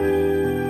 Música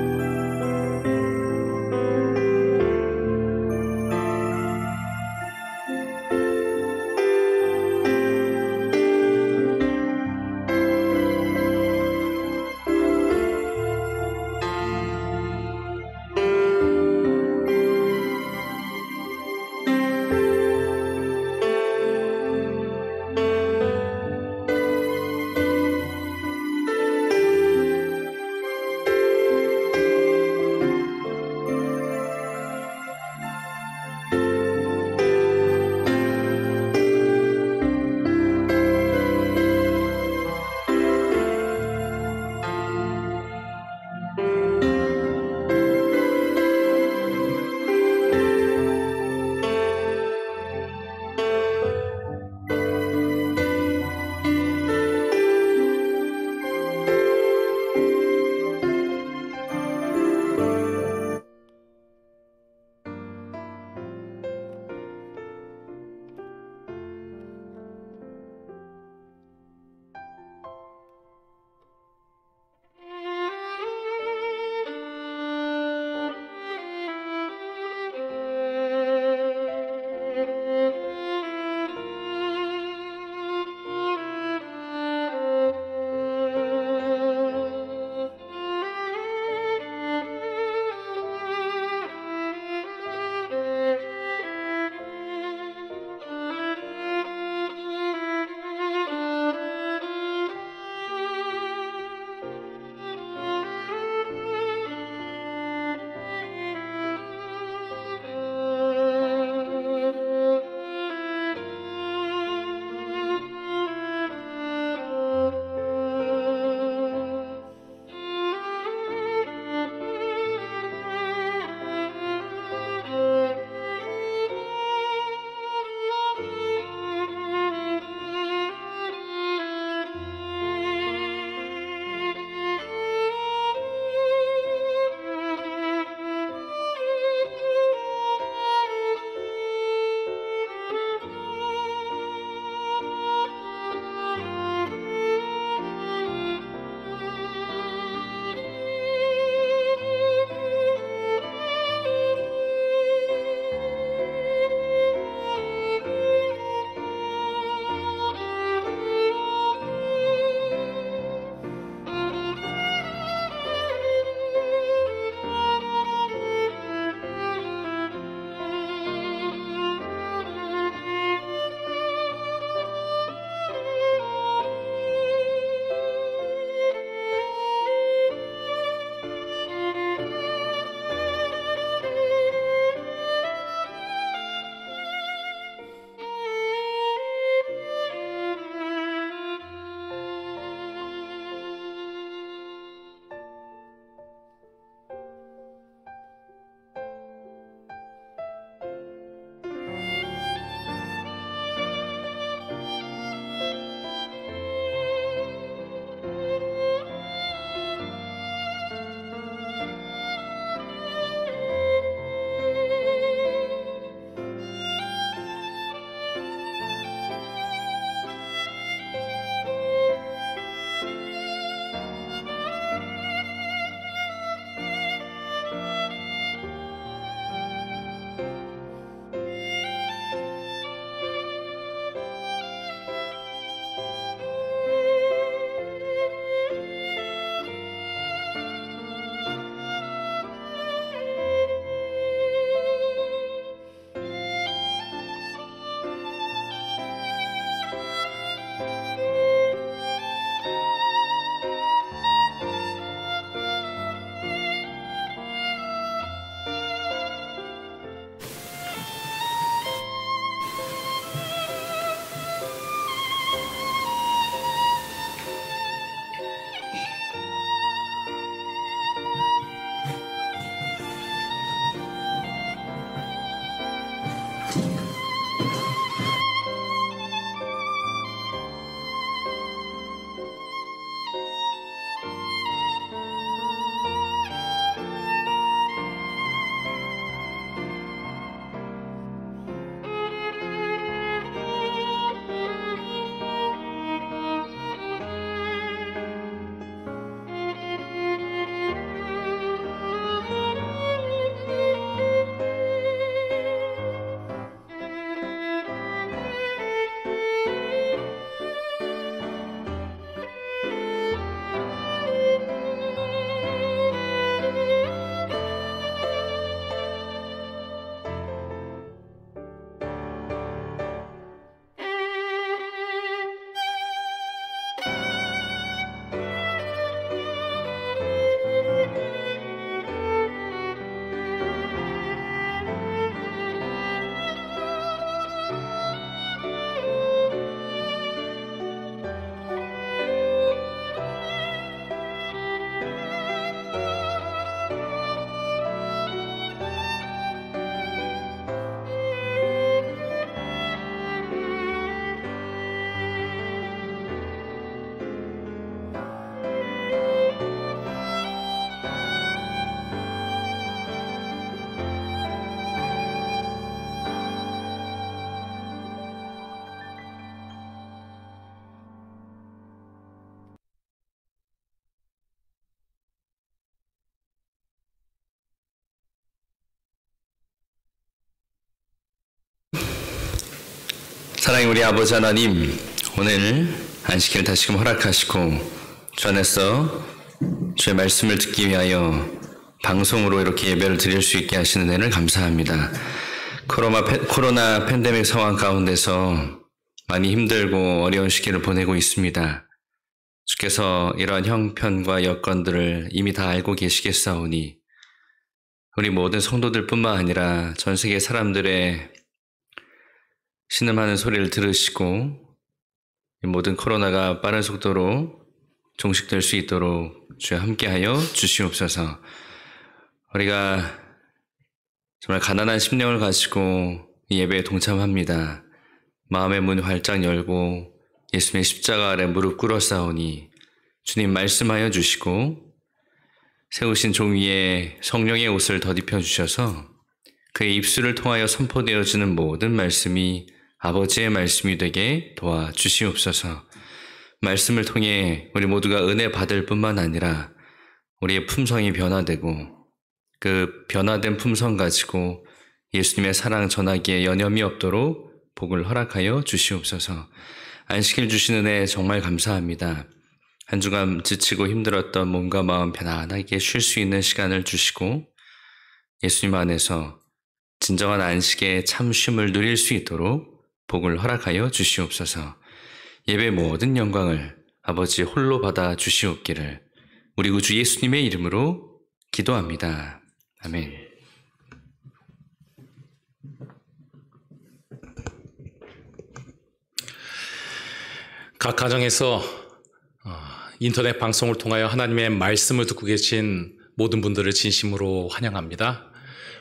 사랑의 우리 아버지 하나님, 오늘 안식일 다시금 허락하시고 전에서 주의 말씀을 듣기 위하여 방송으로 이렇게 예배를 드릴 수 있게 하시는 은혜를 감사합니다. 코로나, 코로나 팬데믹 상황 가운데서 많이 힘들고 어려운 시기를 보내고 있습니다. 주께서 이러한 형편과 여건들을 이미 다 알고 계시겠사오니 우리 모든 성도들뿐만 아니라 전 세계 사람들의 신음하는 소리를 들으시고 모든 코로나가 빠른 속도로 종식될 수 있도록 주와 함께하여 주시옵소서. 우리가 정말 가난한 심령을 가지고 예배에 동참합니다. 마음의 문 활짝 열고 예수님의 십자가 아래 무릎 꿇어 싸우니 주님 말씀하여 주시고 세우신 종 위에 성령의 옷을 덧입혀 주셔서 그의 입술을 통하여 선포되어지는 모든 말씀이 아버지의 말씀이 되게 도와주시옵소서. 말씀을 통해 우리 모두가 은혜 받을 뿐만 아니라 우리의 품성이 변화되고 그 변화된 품성 가지고 예수님의 사랑 전하기에 여념이 없도록 복을 허락하여 주시옵소서. 안식일 주시는 애 정말 감사합니다. 한 주간 지치고 힘들었던 몸과 마음 편안하게 쉴 수 있는 시간을 주시고 예수님 안에서 진정한 안식의 참쉼을 누릴 수 있도록 복을 허락하여 주시옵소서. 예배 모든 영광을 아버지 홀로 받아 주시옵기를 우리 구주 예수님의 이름으로 기도합니다. 아멘. 각 가정에서 어, 인터넷 방송을 통하여 하나님의 말씀을 듣고 계신 모든 분들을 진심으로 환영합니다.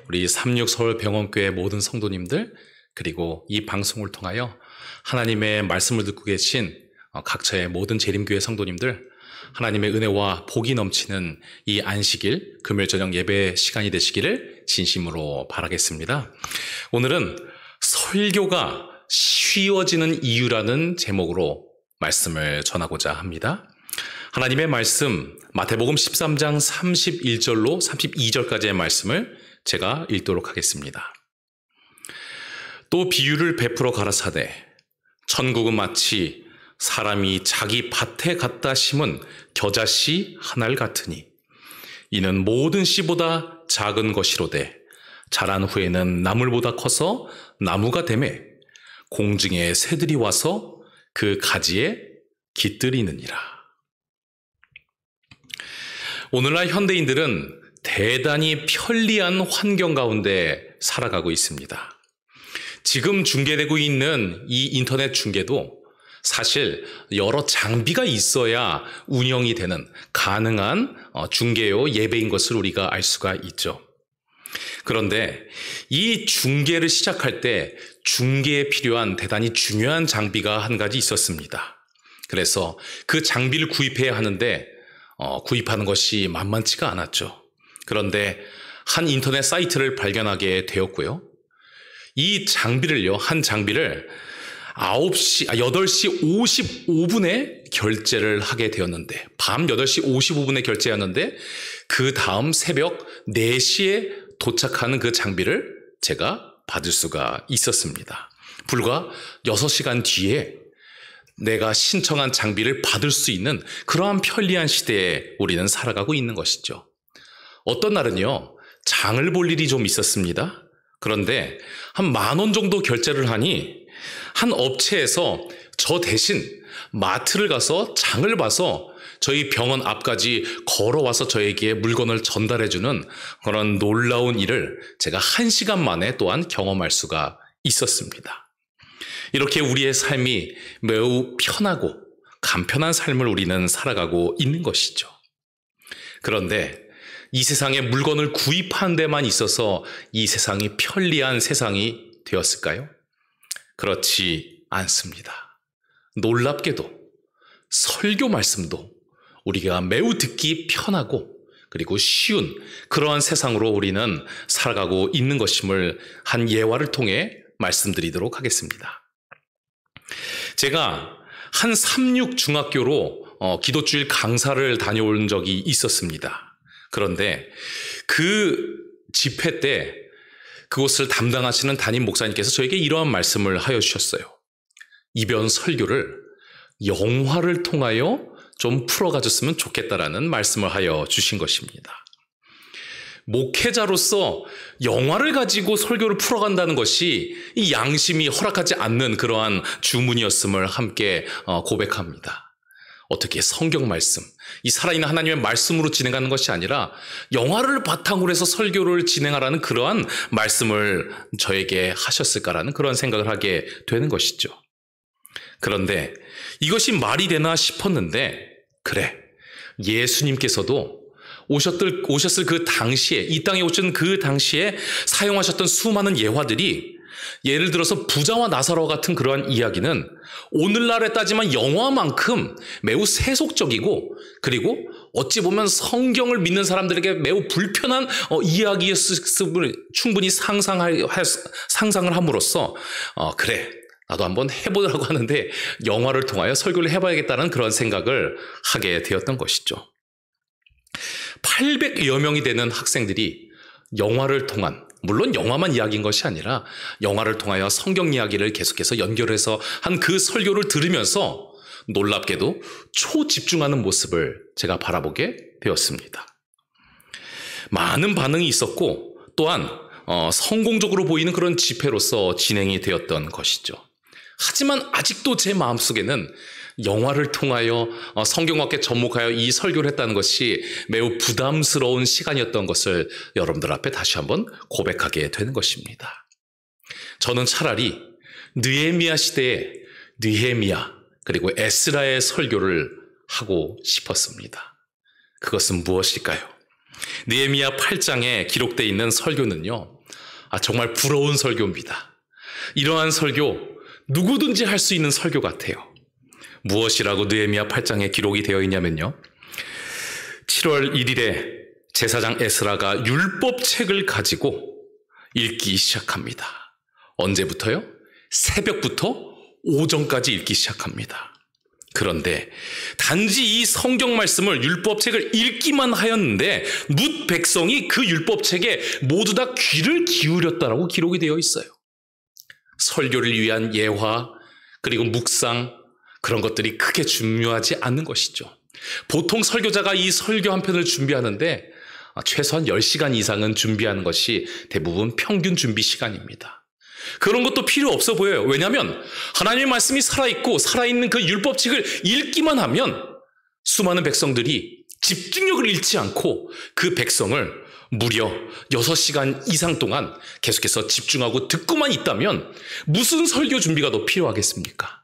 우리 36서울병원교회 모든 성도님들, 그리고 이 방송을 통하여 하나님의 말씀을 듣고 계신 어, 각처의 모든 재림교회 성도님들 하나님의 은혜와 복이 넘치는 이 안식일 금요일 저녁 예배 시간이 되시기를 진심으로 바라겠습니다. 오늘은 설교가 쉬워지는 이유라는 제목으로 말씀을 전하고자 합니다. 하나님의 말씀 마태복음 13장 31절로 32절까지의 말씀을 제가 읽도록 하겠습니다. 또 비유를 베풀어 가라사대 천국은 마치 사람이 자기 밭에 갖다 심은 겨자씨 하나 같으니 이는 모든 씨보다 작은 것이로되 자란 후에는 나물보다 커서 나무가 되매 공중에 새들이 와서 그 가지에 깃들이느니라. 오늘날 현대인들은 대단히 편리한 환경 가운데 살아가고 있습니다. 지금 중계되고 있는 이 인터넷 중계도 사실 여러 장비가 있어야 운영이 되는 가능한 어, 중계요 예배인 것을 우리가 알 수가 있죠. 그런데 이 중계를 시작할 때 중계에 필요한 대단히 중요한 장비가 한 가지 있었습니다. 그래서 그 장비를 구입해야 하는데 어, 구입하는 것이 만만치가 않았죠. 그런데 한 인터넷 사이트를 발견하게 되었고요. 이 장비를요, 한 장비를 9시, 8시 55분에 결제를 하게 되었는데, 밤 8시 55분에 결제하는데, 그 다음 새벽 4시에 도착하는 그 장비를 제가 받을 수가 있었습니다. 불과 6시간 뒤에 내가 신청한 장비를 받을 수 있는 그러한 편리한 시대에 우리는 살아가고 있는 것이죠. 어떤 날은요, 장을 볼 일이 좀 있었습니다. 그런데 한 만 원 정도 결제를 하니 한 업체에서 저 대신 마트를 가서 장을 봐서 저희 병원 앞까지 걸어와서 저에게 물건을 전달해주는 그런 놀라운 일을 제가 한 시간 만에 또한 경험할 수가 있었습니다. 이렇게 우리의 삶이 매우 편하고 간편한 삶을 우리는 살아가고 있는 것이죠. 그런데 이 세상에 물건을 구입한 데만 있어서 이 세상이 편리한 세상이 되었을까요? 그렇지 않습니다. 놀랍게도 설교 말씀도 우리가 매우 듣기 편하고 그리고 쉬운 그러한 세상으로 우리는 살아가고 있는 것임을 한 예화를 통해 말씀드리도록 하겠습니다. 제가 한 36중학교로 어, 기도주일 강사를 다녀온 적이 있었습니다. 그런데 그 집회 때 그곳을 담당하시는 담임 목사님께서 저에게 이러한 말씀을 하여 주셨어요. 이변 설교를 영화를 통하여 좀 풀어가졌으면 좋겠다라는 말씀을 하여 주신 것입니다. 목회자로서 영화를 가지고 설교를 풀어간다는 것이 이 양심이 허락하지 않는 그러한 주문이었음을 함께 어, 고백합니다. 어떻게 성경 말씀, 이 살아있는 하나님의 말씀으로 진행하는 것이 아니라 영화를 바탕으로 해서 설교를 진행하라는 그러한 말씀을 저에게 하셨을까라는 그런 생각을 하게 되는 것이죠. 그런데 이것이 말이 되나 싶었는데, 그래. 예수님께서도 오셨을그 당시에, 이 땅에 오신 그 당시에 사용하셨던 수많은 예화들이 예를 들어서 부자와 나사로 같은 그러한 이야기는 오늘날에 따지면 영화만큼 매우 세속적이고 그리고 어찌 보면 성경을 믿는 사람들에게 매우 불편한 어, 이야기의 습을 충분히 상상할, 상상을 함으로써 어, 그래 나도 한번 해보라고 하는데 영화를 통하여 설교를 해봐야겠다는 그런 생각을 하게 되었던 것이죠. 800여 명이 되는 학생들이 영화를 통한 물론 영화만 이야기인 것이 아니라 영화를 통하여 성경 이야기를 계속해서 연결해서 한 그 설교를 들으면서 놀랍게도 초집중하는 모습을 제가 바라보게 되었습니다. 많은 반응이 있었고 또한 어, 성공적으로 보이는 그런 집회로서 진행이 되었던 것이죠. 하지만 아직도 제 마음속에는 영화를 통하여 어, 성경학에 접목하여 이 설교를 했다는 것이 매우 부담스러운 시간이었던 것을 여러분들 앞에 다시 한번 고백하게 되는 것입니다. 저는 차라리 느헤미아 시대에 느헤미아 그리고 에스라의 설교를 하고 싶었습니다. 그것은 무엇일까요? 느헤미아 8장에 기록되어 있는 설교는요. 아 정말 부러운 설교입니다. 이러한 설교 누구든지 할 수 있는 설교 같아요. 무엇이라고 느헤미야 8장에 기록이 되어 있냐면요. 7월 1일에 제사장 에스라가 율법책을 가지고 읽기 시작합니다. 언제부터요? 새벽부터 오전까지 읽기 시작합니다. 그런데 단지 이 성경 말씀을 율법책을 읽기만 하였는데 뭇 백성이 그 율법책에 모두 다 귀를 기울였다라고 기록이 되어 있어요. 설교를 위한 예화 그리고 묵상 그런 것들이 크게 중요하지 않는 것이죠. 보통 설교자가 이 설교 한 편을 준비하는데 아, 최소한 10시간 이상은 준비하는 것이 대부분 평균 준비 시간입니다. 그런 것도 필요 없어 보여요. 왜냐하면 하나님의 말씀이 살아있고 살아있는 그 율법칙을 읽기만 하면 수많은 백성들이 집중력을 잃지 않고 그 백성을 무려 6시간 이상 동안 계속해서 집중하고 듣고만 있다면 무슨 설교 준비가 더 필요하겠습니까?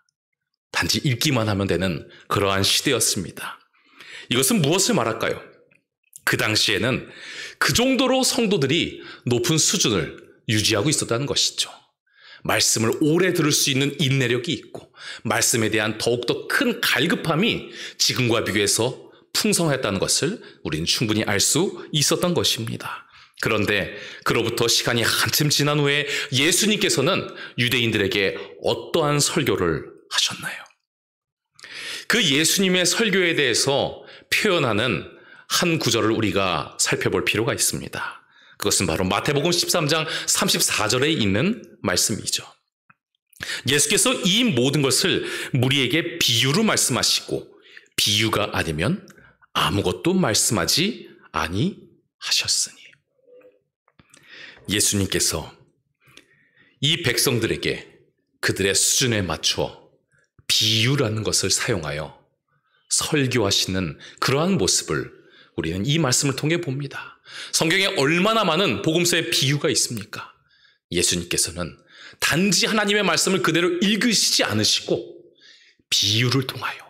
단지 읽기만 하면 되는 그러한 시대였습니다. 이것은 무엇을 말할까요? 그 당시에는 그 정도로 성도들이 높은 수준을 유지하고 있었다는 것이죠. 말씀을 오래 들을 수 있는 인내력이 있고 말씀에 대한 더욱더 큰 갈급함이 지금과 비교해서 풍성했다는 것을 우리는 충분히 알 수 있었던 것입니다. 그런데 그로부터 시간이 한참 지난 후에 예수님께서는 유대인들에게 어떠한 설교를 하셨나요? 그 예수님의 설교에 대해서 표현하는 한 구절을 우리가 살펴볼 필요가 있습니다. 그것은 바로 마태복음 13장 34절에 있는 말씀이죠. 예수께서 이 모든 것을 무리에게 비유로 말씀하시고 비유가 아니면 아무것도 말씀하지 아니하셨으니 예수님께서 이 백성들에게 그들의 수준에 맞추 비유라는 것을 사용하여 설교하시는 그러한 모습을 우리는 이 말씀을 통해 봅니다. 성경에 얼마나 많은 복음서의 비유가 있습니까? 예수님께서는 단지 하나님의 말씀을 그대로 읽으시지 않으시고 비유를 통하여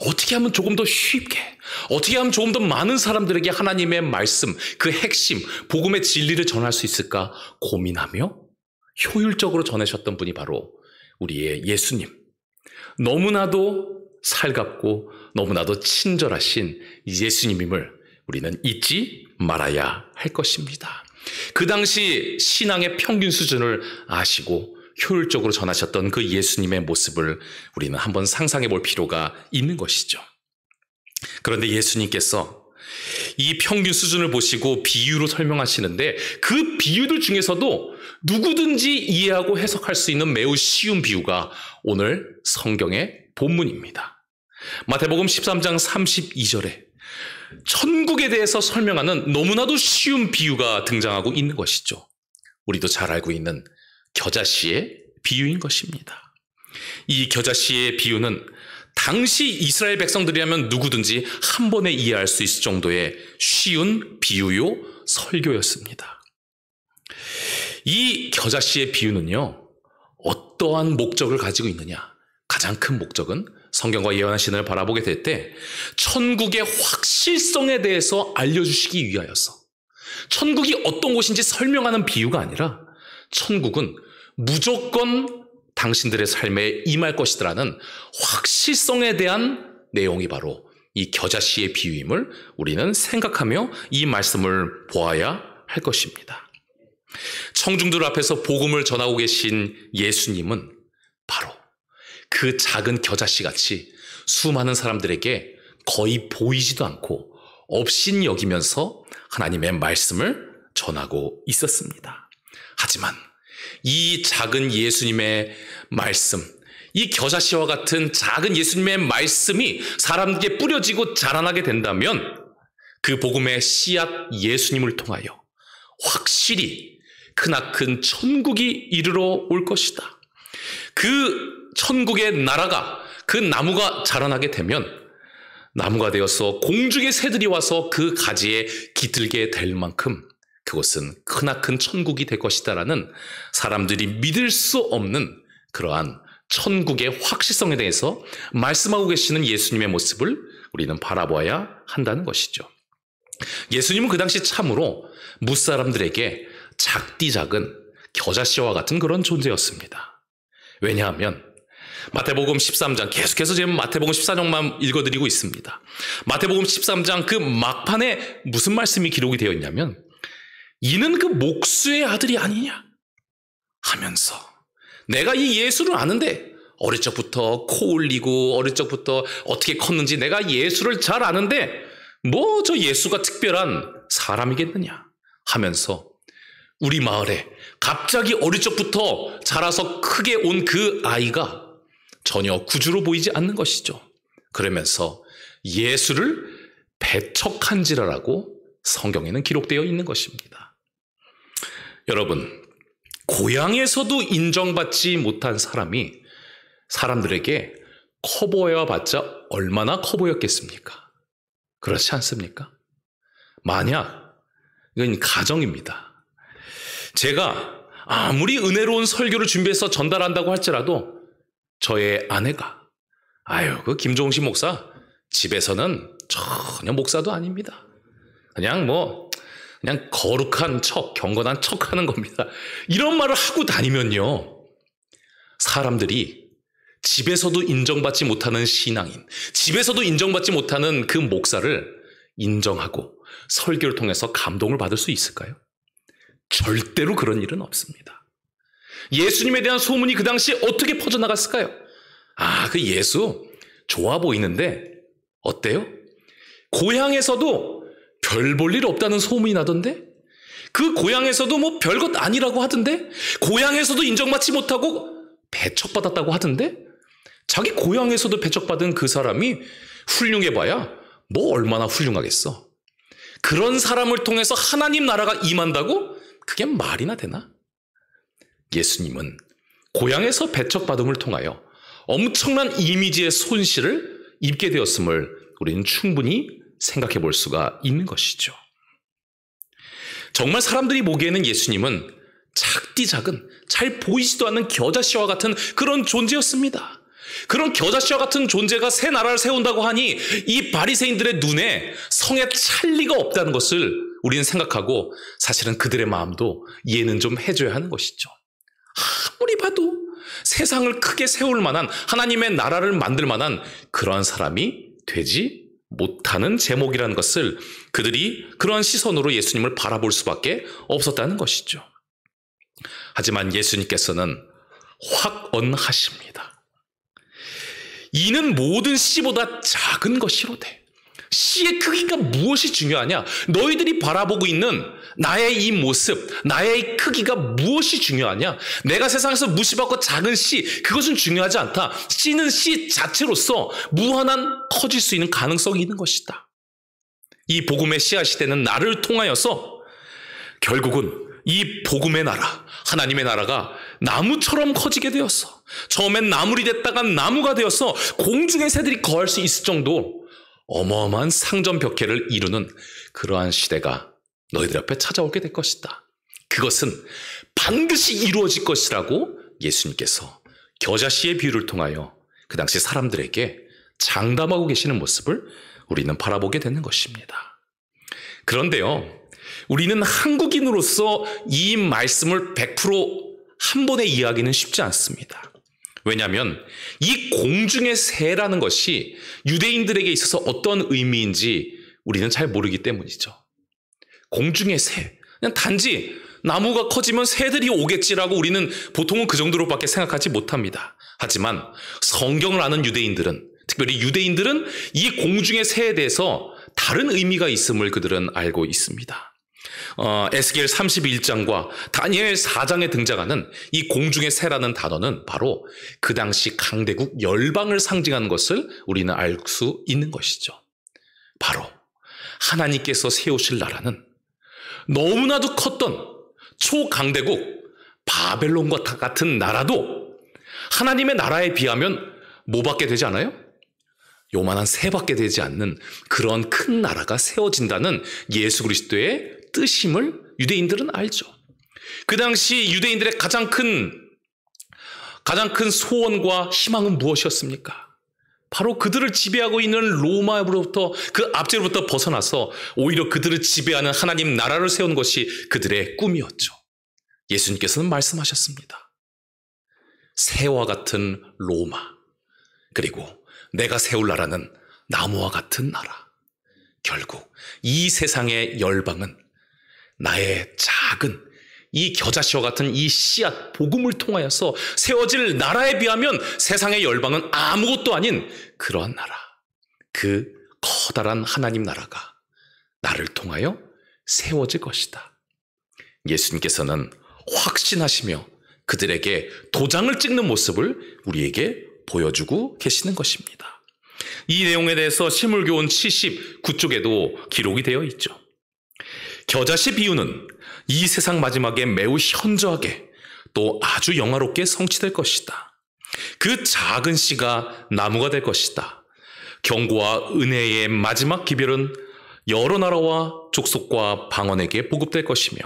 어떻게 하면 조금 더 쉽게, 어떻게 하면 조금 더 많은 사람들에게 하나님의 말씀, 그 핵심, 복음의 진리를 전할 수 있을까 고민하며 효율적으로 전하셨던 분이 바로 우리의 예수님, 너무나도 살갑고 너무나도 친절하신 예수님임을 우리는 잊지 말아야 할 것입니다. 그 당시 신앙의 평균 수준을 아시고 효율적으로 전하셨던 그 예수님의 모습을 우리는 한번 상상해 볼 필요가 있는 것이죠. 그런데 예수님께서 이 평균 수준을 보시고 비유로 설명하시는데 그 비유들 중에서도 누구든지 이해하고 해석할 수 있는 매우 쉬운 비유가 오늘 성경의 본문입니다. 마태복음 13장 32절에 천국에 대해서 설명하는 너무나도 쉬운 비유가 등장하고 있는 것이죠. 우리도 잘 알고 있는 겨자씨의 비유인 것입니다. 이 겨자씨의 비유는 당시 이스라엘 백성들이라면 누구든지 한 번에 이해할 수 있을 정도의 쉬운 비유요 설교였습니다. 이 겨자씨의 비유는요, 어떠한 목적을 가지고 있느냐. 가장 큰 목적은 성경과 예언한 신을 바라보게 될 때, 천국의 확실성에 대해서 알려주시기 위하여서, 천국이 어떤 곳인지 설명하는 비유가 아니라, 천국은 무조건 당신들의 삶에 임할 것이더라는 확실성에 대한 내용이 바로 이 겨자씨의 비유임을 우리는 생각하며 이 말씀을 보아야 할 것입니다. 청중들 앞에서 복음을 전하고 계신 예수님은 바로 그 작은 겨자씨 같이 수많은 사람들에게 거의 보이지도 않고 없인 여기면서 하나님의 말씀을 전하고 있었습니다. 하지만 이 작은 예수님의 말씀, 이 겨자씨와 같은 작은 예수님의 말씀이 사람들에게 뿌려지고 자라나게 된다면 그 복음의 씨앗 예수님을 통하여 확실히 크나큰 천국이 이르러 올 것이다. 그 천국의 나라가 그 나무가 자라나게 되면 나무가 되어서 공중의 새들이 와서 그 가지에 깃들게 될 만큼 그것은 크나큰 천국이 될 것이다라는 사람들이 믿을 수 없는 그러한 천국의 확실성에 대해서 말씀하고 계시는 예수님의 모습을 우리는 바라봐야 한다는 것이죠. 예수님은 그 당시 참으로 무사람들에게 작디작은 겨자씨와 같은 그런 존재였습니다. 왜냐하면 마태복음 13장 계속해서 지금 마태복음 14장만 읽어드리고 있습니다. 마태복음 13장 그 막판에 무슨 말씀이 기록이 되어 있냐면 이는 그 목수의 아들이 아니냐 하면서 내가 이 예수를 아는데 어릴 적부터 코 올리고 어릴 적부터 어떻게 컸는지 내가 예수를 잘 아는데 뭐 저 예수가 특별한 사람이겠느냐 하면서 우리 마을에 갑자기 어릴 적부터 자라서 크게 온 그 아이가 전혀 구주로 보이지 않는 것이죠. 그러면서 예수를 배척한지라라고 성경에는 기록되어 있는 것입니다. 여러분, 고향에서도 인정받지 못한 사람이 사람들에게 커 보여봤자 얼마나 커 보였겠습니까? 그렇지 않습니까? 만약, 이건 가정입니다. 제가 아무리 은혜로운 설교를 준비해서 전달한다고 할지라도 저의 아내가 아유 그 김종식 목사 집에서는 전혀 목사도 아닙니다. 그냥 뭐 그냥 거룩한 척, 경건한 척 하는 겁니다. 이런 말을 하고 다니면요. 사람들이 집에서도 인정받지 못하는 신앙인, 집에서도 인정받지 못하는 그 목사를 인정하고 설교를 통해서 감동을 받을 수 있을까요? 절대로 그런 일은 없습니다. 예수님에 대한 소문이 그 당시에 어떻게 퍼져나갔을까요? 아, 그 예수 좋아 보이는데 어때요? 고향에서도 별 볼 일 없다는 소문이 나던데? 그 고향에서도 뭐 별것 아니라고 하던데? 고향에서도 인정받지 못하고 배척받았다고 하던데? 자기 고향에서도 배척받은 그 사람이 훌륭해봐야 뭐 얼마나 훌륭하겠어. 그런 사람을 통해서 하나님 나라가 임한다고? 그게 말이나 되나? 예수님은 고향에서 배척받음을 통하여 엄청난 이미지의 손실을 입게 되었음을 우리는 충분히 생각해 볼 수가 있는 것이죠. 정말 사람들이 보기에는 예수님은 작디작은 잘 보이지도 않는 겨자씨와 같은 그런 존재였습니다. 그런 겨자씨와 같은 존재가 새 나라를 세운다고 하니 이 바리새인들의 눈에 성에 찰리가 없다는 것을 우리는 생각하고 사실은 그들의 마음도 이해는 좀 해줘야 하는 것이죠. 아무리 봐도 세상을 크게 세울 만한 하나님의 나라를 만들 만한 그러한 사람이 되지 못하는 제목이라는 것을 그들이 그러한 시선으로 예수님을 바라볼 수밖에 없었다는 것이죠. 하지만 예수님께서는 확언하십니다. 이는 모든 씨보다 작은 것이로되 씨의 크기가 무엇이 중요하냐? 너희들이 바라보고 있는 나의 이 모습, 나의 크기가 무엇이 중요하냐? 내가 세상에서 무시받고 작은 씨, 그것은 중요하지 않다. 씨는 씨 자체로서 무한한 커질 수 있는 가능성이 있는 것이다. 이 복음의 씨앗이 되는 나를 통하여서 결국은 이 복음의 나라, 하나님의 나라가 나무처럼 커지게 되었어. 처음엔 나물이 됐다가 나무가 되어서 공중의 새들이 거할 수 있을 정도 어마어마한 상점 벽해를 이루는 그러한 시대가 너희들 앞에 찾아오게 될 것이다. 그것은 반드시 이루어질 것이라고 예수님께서 겨자씨의 비유를 통하여 그 당시 사람들에게 장담하고 계시는 모습을 우리는 바라보게 되는 것입니다. 그런데요, 우리는 한국인으로서 이 말씀을 100%한 번에 이해하기는 쉽지 않습니다. 왜냐하면 이 공중의 새라는 것이 유대인들에게 있어서 어떤 의미인지 우리는 잘 모르기 때문이죠. 공중의 새. 그냥 단지 나무가 커지면 새들이 오겠지라고 우리는 보통은 그 정도로밖에 생각하지 못합니다. 하지만 성경을 아는 유대인들은 특별히 유대인들은 이 공중의 새에 대해서 다른 의미가 있음을 그들은 알고 있습니다. 어, 에스겔 31장과 다니엘 4장에 등장하는 이 공중의 새라는 단어는 바로 그 당시 강대국 열방을 상징하는 것을 우리는 알 수 있는 것이죠. 바로 하나님께서 세우실 나라는 너무나도 컸던 초강대국 바벨론과 같은 나라도 하나님의 나라에 비하면 뭐밖에 되지 않아요? 요만한 새밖에 되지 않는 그런 큰 나라가 세워진다는 예수 그리스도의 뜻임을 유대인들은 알죠. 그 당시 유대인들의 가장 큰 가장 큰 소원과 희망은 무엇이었습니까? 바로 그들을 지배하고 있는 로마로부터 그 압제로부터 벗어나서 오히려 그들을 지배하는 하나님 나라를 세운 것이 그들의 꿈이었죠. 예수님께서는 말씀하셨습니다. 새와 같은 로마 그리고 내가 세울 나라는 나무와 같은 나라. 결국 이 세상의 열방은 나의 작은 이 겨자씨와 같은 이 씨앗 복음을 통하여서 세워질 나라에 비하면 세상의 열방은 아무것도 아닌 그러한 나라. 그 커다란 하나님 나라가 나를 통하여 세워질 것이다. 예수님께서는 확신하시며 그들에게 도장을 찍는 모습을 우리에게 보여주고 계시는 것입니다. 이 내용에 대해서 시물교원 79쪽에도 기록이 되어 있죠. 겨자씨 비유는 이 세상 마지막에 매우 현저하게 또 아주 영화롭게 성취될 것이다. 그 작은 씨가 나무가 될 것이다. 경고와 은혜의 마지막 기별은 여러 나라와 족속과 방언에게 보급될 것이며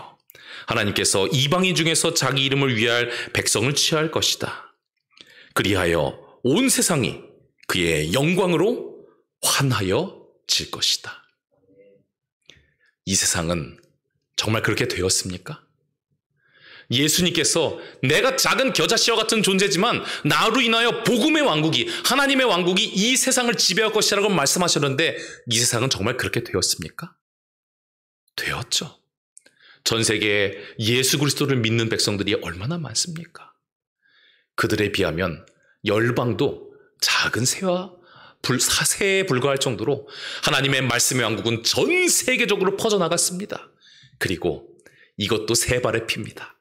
하나님께서 이방인 중에서 자기 이름을 위할 백성을 취할 것이다. 그리하여 온 세상이 그의 영광으로 환하여 질 것이다. 이 세상은 정말 그렇게 되었습니까? 예수님께서 내가 작은 겨자씨와 같은 존재지만 나로 인하여 복음의 왕국이 하나님의 왕국이 이 세상을 지배할 것이라고 말씀하셨는데 이 세상은 정말 그렇게 되었습니까? 되었죠. 전 세계에 예수 그리스도를 믿는 백성들이 얼마나 많습니까? 그들에 비하면 열방도 작은 새와 불, 사세에 불과할 정도로 하나님의 말씀의 왕국은 전 세계적으로 퍼져나갔습니다. 그리고 이것도 세 발의 핍니다.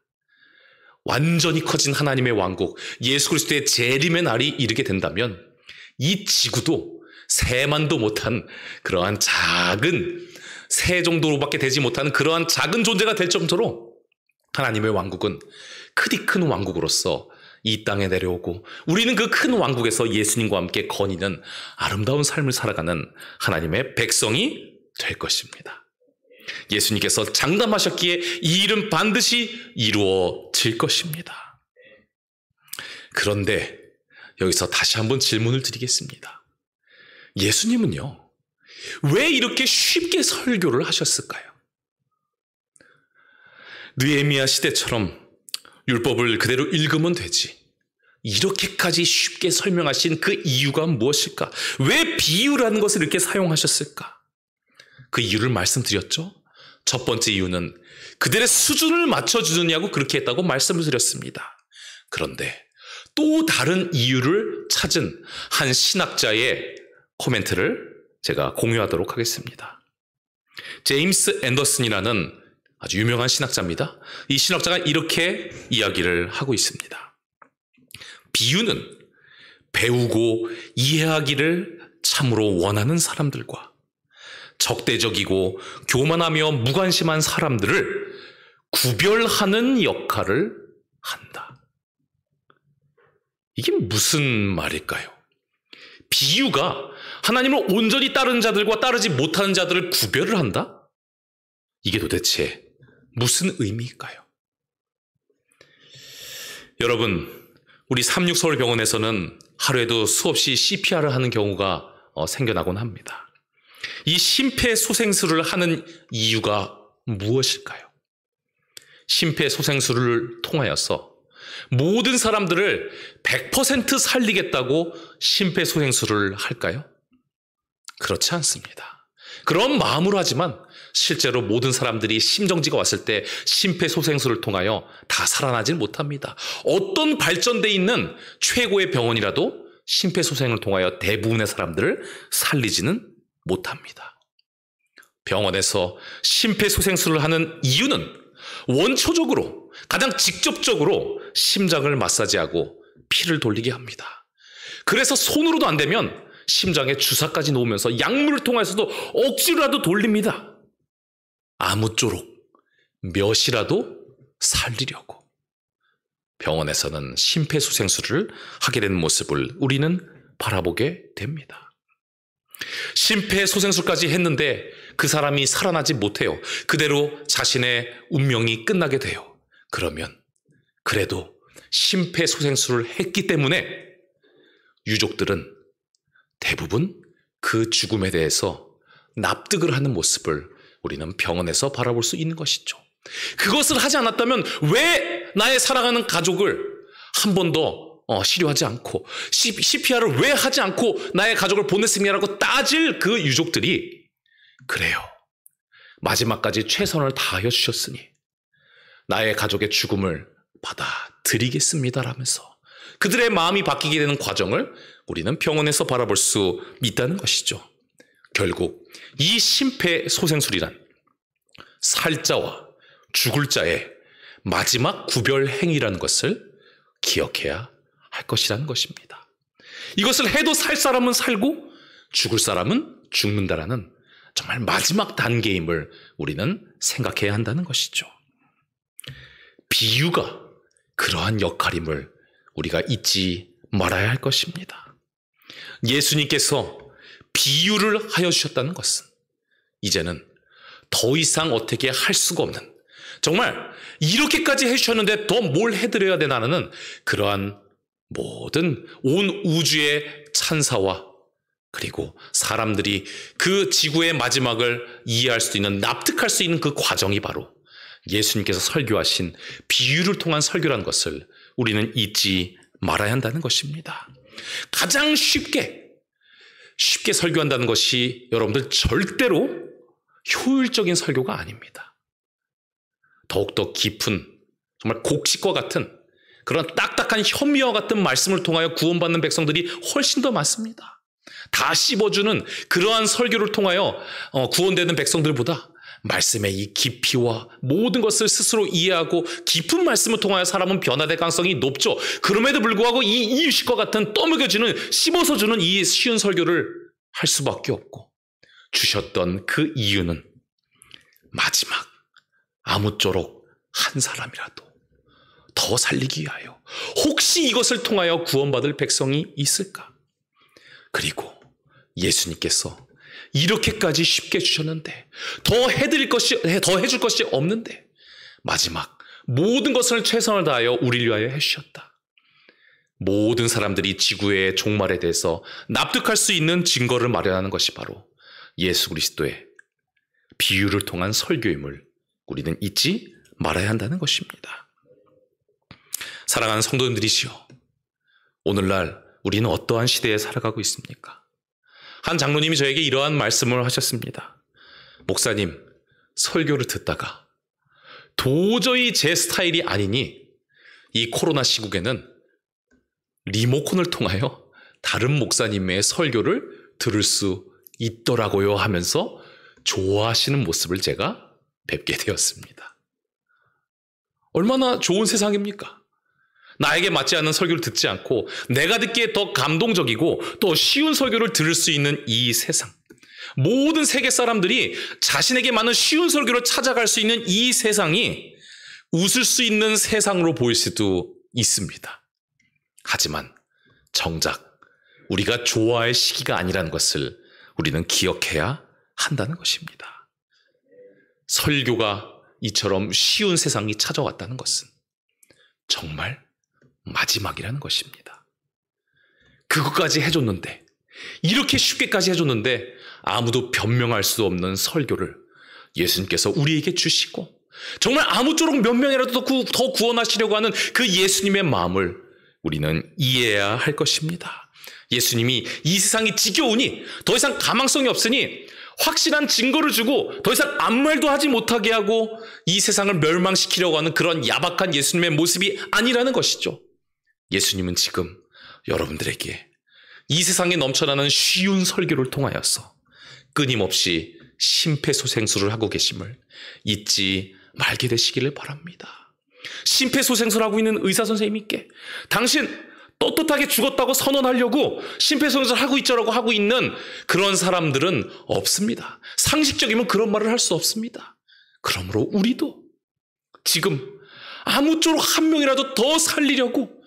완전히 커진 하나님의 왕국, 예수 그리스도의 재림의 날이 이르게 된다면 이 지구도 새만도 못한 그러한 작은 세 정도로밖에 되지 못한 그러한 작은 존재가 될 정도로 하나님의 왕국은 크디 큰 왕국으로서 이 땅에 내려오고 우리는 그 큰 왕국에서 예수님과 함께 거니는 아름다운 삶을 살아가는 하나님의 백성이 될 것입니다. 예수님께서 장담하셨기에 이 일은 반드시 이루어질 것입니다. 그런데 여기서 다시 한번 질문을 드리겠습니다. 예수님은요, 왜 이렇게 쉽게 설교를 하셨을까요? 느에미아 시대처럼 율법을 그대로 읽으면 되지. 이렇게까지 쉽게 설명하신 그 이유가 무엇일까? 왜 비유라는 것을 이렇게 사용하셨을까? 그 이유를 말씀드렸죠. 첫 번째 이유는 그들의 수준을 맞춰주느냐고 그렇게 했다고 말씀을 드렸습니다. 그런데 또 다른 이유를 찾은 한 신학자의 코멘트를 제가 공유하도록 하겠습니다. 제임스 앤더슨이라는 아주 유명한 신학자입니다. 이 신학자가 이렇게 이야기를 하고 있습니다. 비유는 배우고 이해하기를 참으로 원하는 사람들과 적대적이고 교만하며 무관심한 사람들을 구별하는 역할을 한다. 이게 무슨 말일까요? 비유가 하나님을 온전히 따른 자들과 따르지 못하는 자들을 구별을 한다? 이게 도대체 무슨 의미일까요? 여러분, 우리 36서울병원에서는 하루에도 수없이 CPR을 하는 경우가 어, 생겨나곤 합니다. 이 심폐소생술을 하는 이유가 무엇일까요? 심폐소생술을 통하여서 모든 사람들을 100% 살리겠다고 심폐소생술을 할까요? 그렇지 않습니다. 그런 마음으로 하지만 실제로 모든 사람들이 심정지가 왔을 때 심폐소생술을 통하여 다 살아나진 못합니다. 어떤 발전돼 있는 최고의 병원이라도 심폐소생을 통하여 대부분의 사람들을 살리지는 못합니다. 병원에서 심폐소생술을 하는 이유는 원초적으로 가장 직접적으로 심장을 마사지하고 피를 돌리게 합니다. 그래서 손으로도 안 되면 심장에 주사까지 놓으면서 약물을 통해서도 억지로라도 돌립니다. 아무쪼록 몇이라도 살리려고 병원에서는 심폐소생술을 하게 된 모습을 우리는 바라보게 됩니다. 심폐소생술까지 했는데 그 사람이 살아나지 못해요. 그대로 자신의 운명이 끝나게 돼요. 그러면 그래도 심폐소생술을 했기 때문에 유족들은 대부분 그 죽음에 대해서 납득을 하는 모습을 우리는 병원에서 바라볼 수 있는 것이죠. 그것을 하지 않았다면 왜 나의 살아가는 가족을 한 번도 어, 실효하지 않고 CPR을 왜 하지 않고 나의 가족을 보냈음이라고 따질 그 유족들이 그래요. 마지막까지 최선을 다하여 주셨으니 나의 가족의 죽음을 받아들이겠습니다라면서 그들의 마음이 바뀌게 되는 과정을 우리는 병원에서 바라볼 수 있다는 것이죠. 결국 이 심폐소생술이란 살자와 죽을 자의 마지막 구별 행위라는 것을 기억해야 할 것이라는 것입니다. 이것을 해도 살 사람은 살고 죽을 사람은 죽는다라는 정말 마지막 단계임을 우리는 생각해야 한다는 것이죠. 비유가 그러한 역할임을 우리가 잊지 말아야 할 것입니다. 예수님께서 비유를 하여 주셨다는 것은 이제는 더 이상 어떻게 할 수가 없는 정말 이렇게까지 해주셨는데 더 뭘 해드려야 되나는 그러한 모든 온 우주의 찬사와 그리고 사람들이 그 지구의 마지막을 이해할 수 있는 납득할 수 있는 그 과정이 바로 예수님께서 설교하신 비유를 통한 설교라는 것을 우리는 잊지 말아야 한다는 것입니다. 가장 쉽게 쉽게 설교한다는 것이 여러분들 절대로 효율적인 설교가 아닙니다. 더욱더 깊은, 정말 곡식과 같은 그런 딱딱한 현미와 같은 말씀을 통하여 구원받는 백성들이 훨씬 더 많습니다. 다 씹어주는 그러한 설교를 통하여 어, 구원되는 백성들보다 말씀의 이 깊이와 모든 것을 스스로 이해하고 깊은 말씀을 통하여 사람은 변화될 가능성이 높죠. 그럼에도 불구하고 이 이유식과 같은 떠먹여주는 씹어서 주는 이 쉬운 설교를 할 수밖에 없고 주셨던 그 이유는 마지막 아무쪼록 한 사람이라도 더 살리기 위하여 혹시 이것을 통하여 구원받을 백성이 있을까? 그리고 예수님께서 이렇게까지 쉽게 주셨는데 더 해드릴 것이 더 해줄 것이 없는데 마지막 모든 것을 최선을 다하여 우리를 위하여 해주셨다. 모든 사람들이 지구의 종말에 대해서 납득할 수 있는 증거를 마련하는 것이 바로 예수 그리스도의 비유를 통한 설교임을 우리는 잊지 말아야 한다는 것입니다. 사랑하는 성도님들이시여, 오늘날 우리는 어떠한 시대에 살아가고 있습니까? 한 장로님이 저에게 이러한 말씀을 하셨습니다. 목사님, 설교를 듣다가 도저히 제 스타일이 아니니 이 코로나 시국에는 리모컨을 통하여 다른 목사님의 설교를 들을 수 있더라고요 하면서 좋아하시는 모습을 제가 뵙게 되었습니다. 얼마나 좋은 세상입니까? 나에게 맞지 않는 설교를 듣지 않고 내가 듣기에 더 감동적이고 또 쉬운 설교를 들을 수 있는 이 세상. 모든 세계 사람들이 자신에게 맞는 쉬운 설교를 찾아갈 수 있는 이 세상이 웃을 수 있는 세상으로 보일 수도 있습니다. 하지만 정작 우리가 좋아할 시기가 아니라는 것을 우리는 기억해야 한다는 것입니다. 설교가 이처럼 쉬운 세상이 찾아왔다는 것은 정말 마지막이라는 것입니다. 그것까지 해줬는데, 이렇게 쉽게까지 해줬는데, 아무도 변명할 수 없는 설교를 예수님께서 우리에게 주시고, 정말 아무쪼록 몇 명이라도 더 구원하시려고 하는 그 예수님의 마음을 우리는 이해해야 할 것입니다. 예수님이 이 세상이 지겨우니 더 이상 가망성이 없으니 확실한 증거를 주고 더 이상 아무 말도 하지 못하게 하고 이 세상을 멸망시키려고 하는 그런 야박한 예수님의 모습이 아니라는 것이죠. 예수님은 지금 여러분들에게 이 세상에 넘쳐나는 쉬운 설교를 통하여서 끊임없이 심폐소생술을 하고 계심을 잊지 말게 되시기를 바랍니다. 심폐소생술 을 하고 있는 의사 선생님께 당신 떳떳하게 죽었다고 선언하려고 심폐소생술 을 하고 있자라고 하고 있는 그런 사람들은 없습니다. 상식적이면 그런 말을 할 수 없습니다. 그러므로 우리도 지금 아무쪼록 한 명이라도 더 살리려고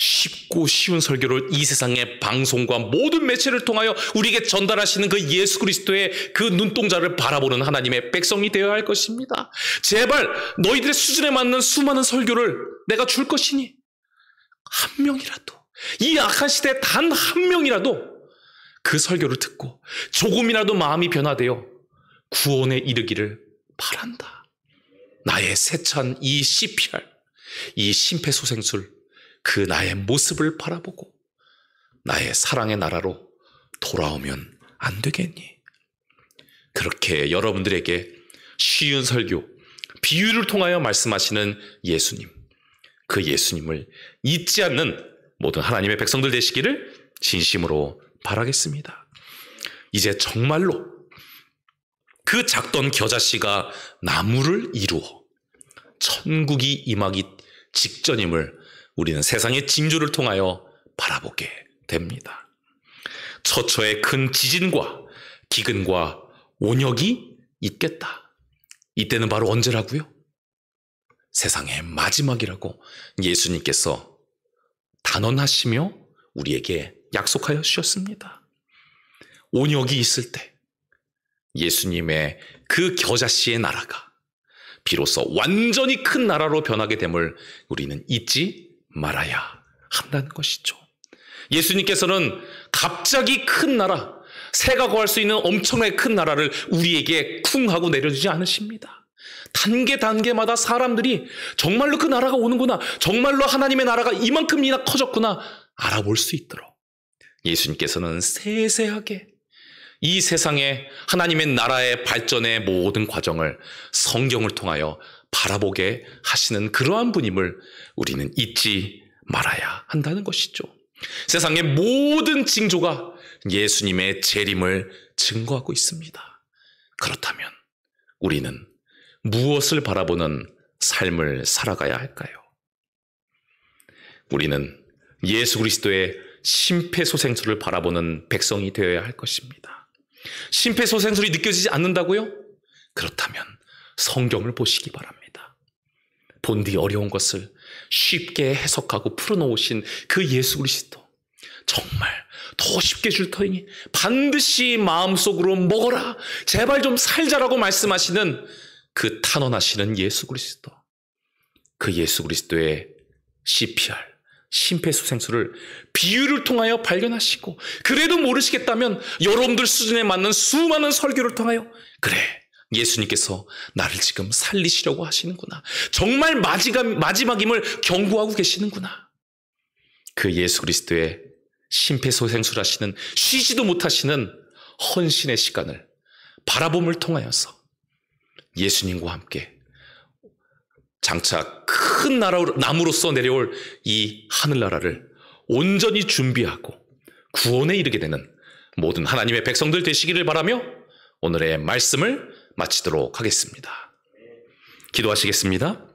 쉽고 쉬운 설교를 이 세상의 방송과 모든 매체를 통하여 우리에게 전달하시는 그 예수 그리스도의 그 눈동자를 바라보는 하나님의 백성이 되어야 할 것입니다. 제발 너희들의 수준에 맞는 수많은 설교를 내가 줄 것이니 한 명이라도 이 악한 시대에 단 한 명이라도 그 설교를 듣고 조금이라도 마음이 변화되어 구원에 이르기를 바란다. 나의 세찬 이 CPR, 이 심폐소생술 그 나의 모습을 바라보고 나의 사랑의 나라로 돌아오면 안 되겠니? 그렇게 여러분들에게 쉬운 설교, 비유를 통하여 말씀하시는 예수님, 그 예수님을 잊지 않는 모든 하나님의 백성들 되시기를 진심으로 바라겠습니다. 이제 정말로 그 작던 겨자씨가 나무를 이루어 천국이 임하기 직전임을 우리는 세상의 징조를 통하여 바라보게 됩니다. 처처에 큰 지진과 기근과 온역이 있겠다. 이때는 바로 언제라고요? 세상의 마지막이라고 예수님께서 단언하시며 우리에게 약속하여 주셨습니다. 온역이 있을 때 예수님의 그 겨자씨의 나라가 비로소 완전히 큰 나라로 변하게 됨을 우리는 잊지 말아야 한다는 것이죠. 예수님께서는 갑자기 큰 나라, 새가 구할 수 있는 엄청나게 큰 나라를 우리에게 쿵 하고 내려주지 않으십니다. 단계 단계마다 사람들이 정말로 그 나라가 오는구나, 정말로 하나님의 나라가 이만큼이나 커졌구나 알아볼 수 있도록 예수님께서는 세세하게 이 세상에 하나님의 나라의 발전의 모든 과정을 성경을 통하여 바라보게 하시는 그러한 분임을 우리는 잊지 말아야 한다는 것이죠. 세상의 모든 징조가 예수님의 재림을 증거하고 있습니다. 그렇다면 우리는 무엇을 바라보는 삶을 살아가야 할까요? 우리는 예수 그리스도의 심폐소생술을 바라보는 백성이 되어야 할 것입니다. 심폐소생술이 느껴지지 않는다고요? 그렇다면 성경을 보시기 바랍니다. 본디 어려운 것을 쉽게 해석하고 풀어놓으신 그 예수 그리스도 정말 더 쉽게 줄 터이니 반드시 마음속으로 먹어라 제발 좀 살자라고 말씀하시는 그 탄원하시는 예수 그리스도 그 예수 그리스도의 CPR 심폐소생술을 비유를 통하여 발견하시고 그래도 모르시겠다면 여러분들 수준에 맞는 수많은 설교를 통하여 그래 예수님께서 나를 지금 살리시려고 하시는구나. 정말 마지막임을 경고하고 계시는구나. 그 예수 그리스도의 심폐소생술하시는 쉬지도 못하시는 헌신의 시간을 바라봄을 통하여서 예수님과 함께 장차 큰 나라, 남으로서 내려올 이 하늘나라를 온전히 준비하고 구원에 이르게 되는 모든 하나님의 백성들 되시기를 바라며 오늘의 말씀을 마치도록 하겠습니다. 기도하시겠습니다.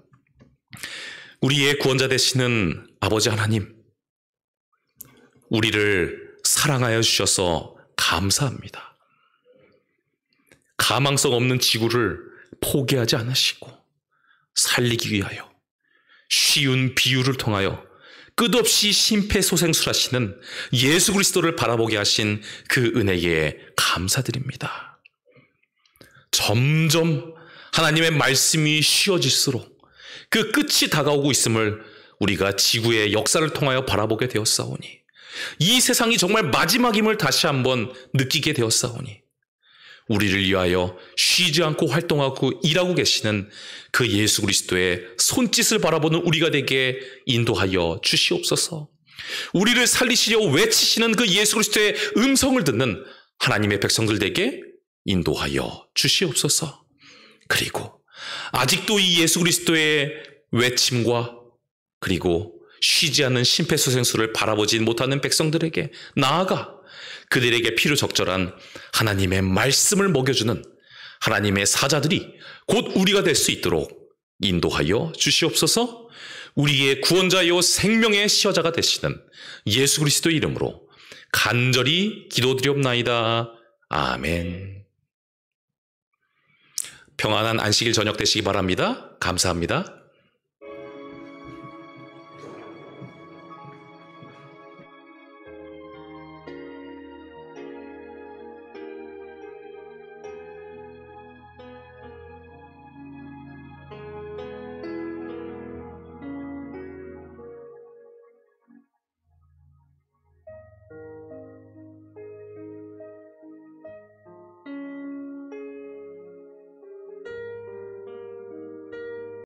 우리의 구원자 되시는 아버지 하나님, 우리를 사랑하여 주셔서 감사합니다. 가망성 없는 지구를 포기하지 않으시고 살리기 위하여 쉬운 비유를 통하여 끝없이 심폐소생술하시는 예수 그리스도를 바라보게 하신 그 은혜에 감사드립니다. 점점 하나님의 말씀이 쉬워질수록 그 끝이 다가오고 있음을 우리가 지구의 역사를 통하여 바라보게 되었사오니 이 세상이 정말 마지막임을 다시 한번 느끼게 되었사오니 우리를 위하여 쉬지 않고 활동하고 일하고 계시는 그 예수 그리스도의 손짓을 바라보는 우리가 되게 인도하여 주시옵소서. 우리를 살리시려 외치시는 그 예수 그리스도의 음성을 듣는 하나님의 백성들 되게 인도하여 주시옵소서. 그리고 아직도 이 예수 그리스도의 외침과 그리고 쉬지 않는 심폐소생술을 바라보지 못하는 백성들에게 나아가 그들에게 필요적절한 하나님의 말씀을 먹여주는 하나님의 사자들이 곧 우리가 될 수 있도록 인도하여 주시옵소서 우리의 구원자요 생명의 시어자가 되시는 예수 그리스도 이름으로 간절히 기도드리옵나이다. 아멘. 평안한 안식일 저녁 되시기 바랍니다. 감사합니다.